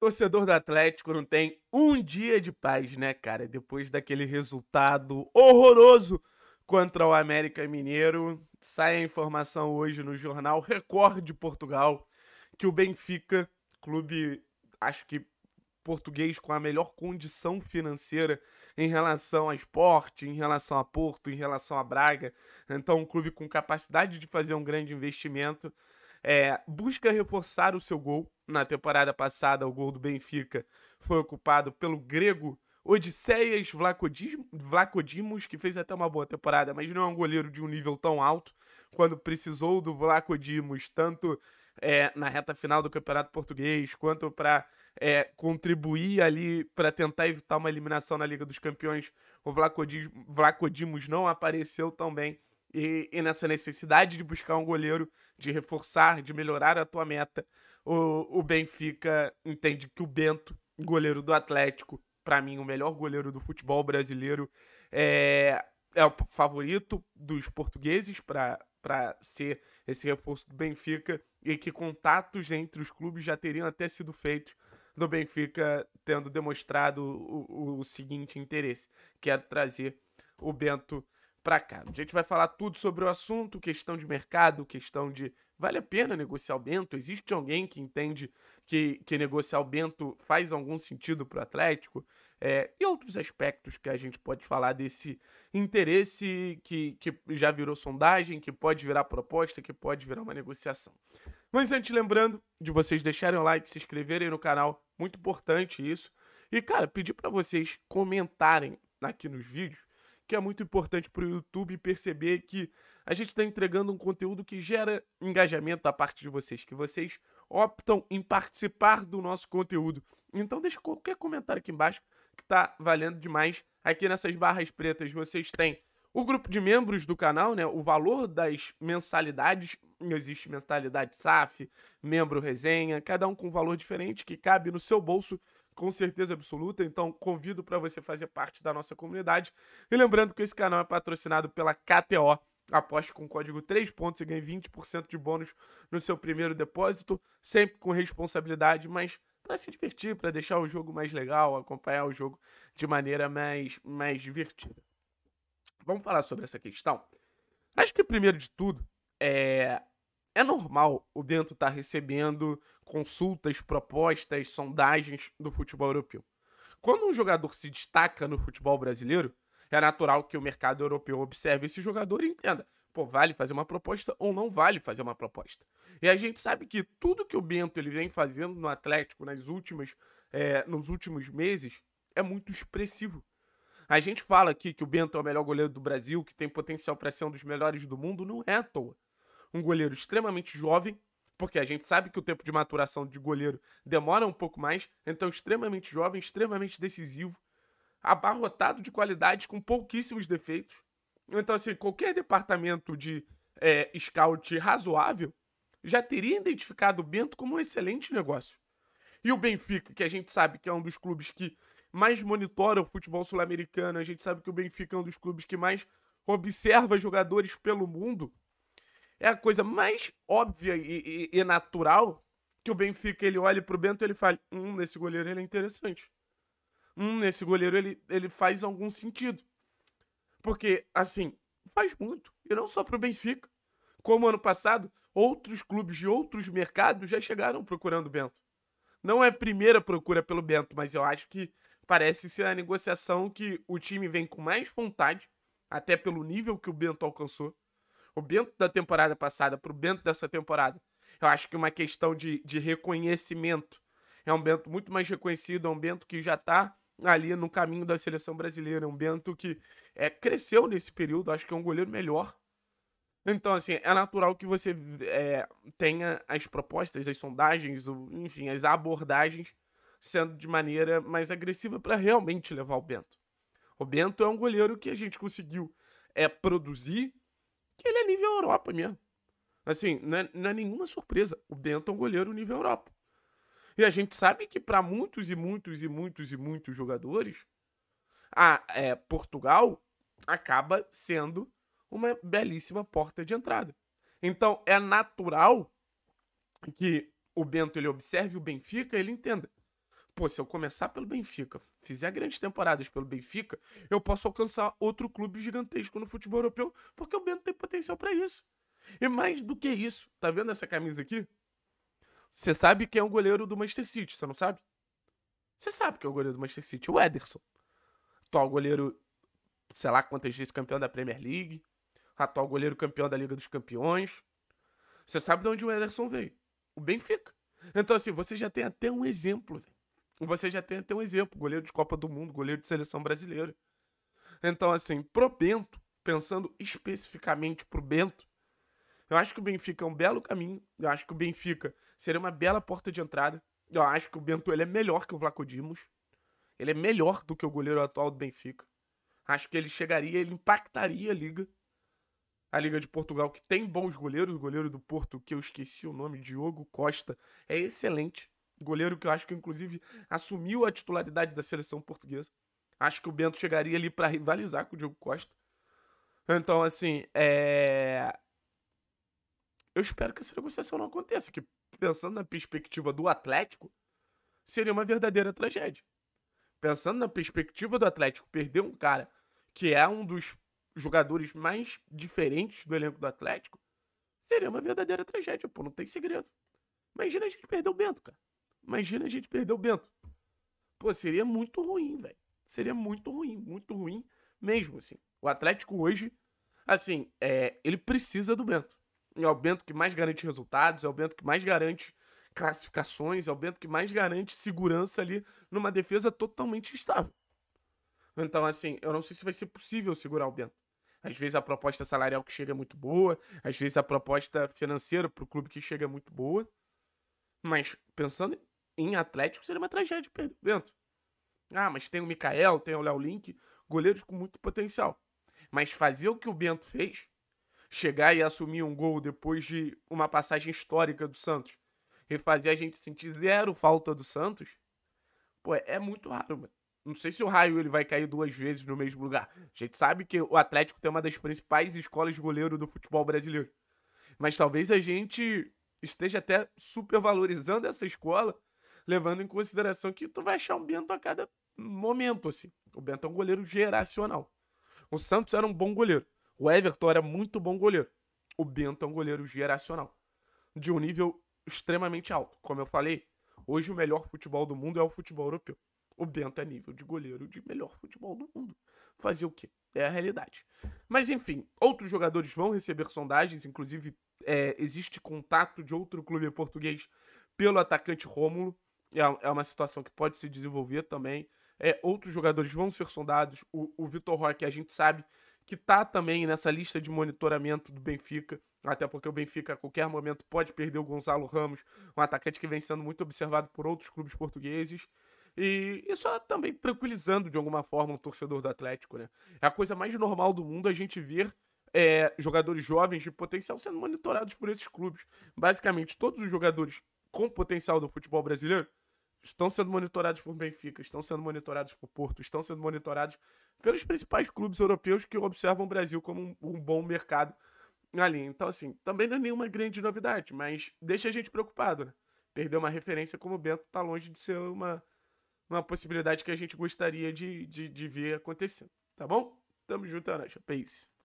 Torcedor do Atlético não tem um dia de paz, né, cara? Depois daquele resultado horroroso contra o América Mineiro, sai a informação hoje no jornal Record de Portugal que o Benfica, clube, acho que português com a melhor condição financeira em relação a esporte, em relação a Porto, em relação a Braga, então um clube com capacidade de fazer um grande investimento, é, busca reforçar o seu gol. Na temporada passada, o gol do Benfica foi ocupado pelo grego Odisseias Vlacodimos, que fez até uma boa temporada, mas não é um goleiro de um nível tão alto. Quando precisou do Vlacodimos, tanto é, na reta final do Campeonato Português, quanto para é, contribuir ali para tentar evitar uma eliminação na Liga dos Campeões, o Vlacodimos não apareceu tão bem e, e nessa necessidade de buscar um goleiro, de reforçar, de melhorar a tua meta, o, o Benfica entende que o Bento, goleiro do Atlético, para mim o melhor goleiro do futebol brasileiro, é, é o favorito dos portugueses para ser esse reforço do Benfica e que contatos entre os clubes já teriam até sido feitos do Benfica tendo demonstrado o, o, o seguinte interesse: quero é trazer o Bento para cá. A gente vai falar tudo sobre o assunto, questão de mercado, questão de vale a pena negociar o Bento? Existe alguém que entende que, que negociar o Bento faz algum sentido para o Atlético? É, e outros aspectos que a gente pode falar desse interesse que, que já virou sondagem, que pode virar proposta, que pode virar uma negociação. Mas antes, lembrando de vocês deixarem o like, se inscreverem no canal, muito importante isso. E, cara, pedir para vocês comentarem aqui nos vídeos que é muito importante para o YouTube perceber que a gente está entregando um conteúdo que gera engajamento da parte de vocês, que vocês optam em participar do nosso conteúdo. Então deixa qualquer comentário aqui embaixo que tá valendo demais. Aqui nessas barras pretas vocês têm o grupo de membros do canal, né? O valor das mensalidades. Existe mensalidade SAF, membro resenha, cada um com um valor diferente que cabe no seu bolso com certeza absoluta. Então, convido para você fazer parte da nossa comunidade. E lembrando que esse canal é patrocinado pela KTO. Aposte com código 3 pontos e ganhe 20% de bônus no seu primeiro depósito, sempre com responsabilidade, mas para se divertir, para deixar o jogo mais legal, acompanhar o jogo de maneira mais, mais divertida. Vamos falar sobre essa questão? Acho que, primeiro de tudo, é, é normal o Bento estar tá recebendo consultas, propostas, sondagens do futebol europeu. Quando um jogador se destaca no futebol brasileiro, é natural que o mercado europeu observe esse jogador e entenda: pô, vale fazer uma proposta ou não vale fazer uma proposta. E a gente sabe que tudo que o Bento ele vem fazendo no Atlético nas últimas, é, nos últimos meses é muito expressivo. A gente fala aqui que o Bento é o melhor goleiro do Brasil, que tem potencial para ser um dos melhores do mundo, não é à toa um goleiro extremamente jovem, porque a gente sabe que o tempo de maturação de goleiro demora um pouco mais, então extremamente jovem, extremamente decisivo, abarrotado de qualidades com pouquíssimos defeitos. Então, assim, qualquer departamento de é, scout razoável já teria identificado o Bento como um excelente negócio. E o Benfica, que a gente sabe que é um dos clubes que mais monitora o futebol sul-americano, a gente sabe que o Benfica é um dos clubes que mais observa jogadores pelo mundo, é a coisa mais óbvia e, e, e natural que o Benfica ele olhe pro Bento e ele fale: hum, nesse goleiro ele é interessante. Hum, nesse goleiro ele, ele faz algum sentido. Porque, assim, faz muito. E não só pro Benfica. Como ano passado, outros clubes de outros mercados já chegaram procurando o Bento. Não é a primeira procura pelo Bento, mas eu acho que parece ser a negociação que o time vem com mais vontade, até pelo nível que o Bento alcançou o Bento da temporada passada para o Bento dessa temporada. Eu acho que uma questão de, de reconhecimento. É um Bento muito mais reconhecido, é um Bento que já está ali no caminho da seleção brasileira, é um Bento que é, cresceu nesse período, acho que é um goleiro melhor. Então, assim, é natural que você é, tenha as propostas, as sondagens, enfim, as abordagens sendo de maneira mais agressiva para realmente levar o Bento. O Bento é um goleiro que a gente conseguiu é, produzir que ele é nível Europa mesmo. Assim, não é, não é nenhuma surpresa. O Bento é um goleiro nível Europa. E a gente sabe que para muitos e muitos e muitos e muitos jogadores, a é, Portugal acaba sendo uma belíssima porta de entrada. Então é natural que o Bento ele observe o Benfica, ele entenda pô, se eu começar pelo Benfica, fizer grandes temporadas pelo Benfica, eu posso alcançar outro clube gigantesco no futebol europeu, porque o Bento tem potencial para isso. E mais do que isso, tá vendo essa camisa aqui? Você sabe quem é o goleiro do Manchester City, você não sabe? Você sabe quem é o goleiro do Manchester City, o Ederson. Atual goleiro, sei lá quantas vezes campeão da Premier League, atual goleiro campeão da Liga dos Campeões. Você sabe de onde o Ederson veio? O Benfica. Então, assim, você já tem até um exemplo, velho. Você já tem até um exemplo, goleiro de Copa do Mundo, goleiro de seleção brasileira. Então, assim, pro Bento, pensando especificamente pro Bento, eu acho que o Benfica é um belo caminho. Eu acho que o Benfica seria uma bela porta de entrada. Eu acho que o Bento ele é melhor que o Vlaco Dimos. Ele é melhor do que o goleiro atual do Benfica. Acho que ele chegaria, ele impactaria a liga. A Liga de Portugal, que tem bons goleiros. O goleiro do Porto, que eu esqueci o nome, Diogo Costa, é excelente. Goleiro que eu acho que, inclusive, assumiu a titularidade da seleção portuguesa. Acho que o Bento chegaria ali para rivalizar com o Diogo Costa. Então, assim, é... Eu espero que essa negociação não aconteça, que pensando na perspectiva do Atlético, seria uma verdadeira tragédia. Pensando na perspectiva do Atlético perder um cara que é um dos jogadores mais diferentes do elenco do Atlético, seria uma verdadeira tragédia, pô, não tem segredo. Imagina a gente perder o Bento, cara. Imagina a gente perder o Bento. Pô, seria muito ruim, velho. Seria muito ruim, muito ruim mesmo, assim. O Atlético hoje, assim, é, ele precisa do Bento. É o Bento que mais garante resultados, é o Bento que mais garante classificações, é o Bento que mais garante segurança ali numa defesa totalmente estável. Então, assim, eu não sei se vai ser possível segurar o Bento. Às vezes a proposta salarial que chega é muito boa, às vezes a proposta financeira para o clube que chega é muito boa. Mas pensando em Atlético seria uma tragédia perder o Bento. Ah, mas tem o Mikael, tem o Léo Link, goleiros com muito potencial. Mas fazer o que o Bento fez, chegar e assumir um gol depois de uma passagem histórica do Santos e fazer a gente sentir zero falta do Santos, pô, é muito raro, mano. Não sei se o raio ele vai cair duas vezes no mesmo lugar. A gente sabe que o Atlético tem uma das principais escolas de goleiro do futebol brasileiro. Mas talvez a gente esteja até supervalorizando essa escola levando em consideração que tu vai achar um Bento a cada momento, assim. O Bento é um goleiro geracional. O Santos era um bom goleiro. O Everton era muito bom goleiro. O Bento é um goleiro geracional. De um nível extremamente alto. Como eu falei, hoje o melhor futebol do mundo é o futebol europeu. O Bento é nível de goleiro de melhor futebol do mundo. Fazer o quê? É a realidade. Mas enfim, outros jogadores vão receber sondagens, inclusive é, existe contato de outro clube português pelo atacante Rômulo. É, é uma situação que pode se desenvolver também. É, outros jogadores vão ser sondados. O, o Vitor Roque, a gente sabe que está também nessa lista de monitoramento do Benfica, até porque o Benfica a qualquer momento pode perder o Gonzalo Ramos, um atacante que vem sendo muito observado por outros clubes portugueses. E isso é também tranquilizando de alguma forma o torcedor do Atlético, né? É a coisa mais normal do mundo a gente ver é, jogadores jovens de potencial sendo monitorados por esses clubes. Basicamente, todos os jogadores com potencial do futebol brasileiro estão sendo monitorados por Benfica, estão sendo monitorados por Porto, estão sendo monitorados pelos principais clubes europeus que observam o Brasil como um, um bom mercado ali. Então, assim, também não é nenhuma grande novidade, mas deixa a gente preocupado, né? Perder uma referência como o Bento está longe de ser uma, uma possibilidade que a gente gostaria de, de, de ver acontecendo, tá bom? Tamo junto, Anacha. É Peace.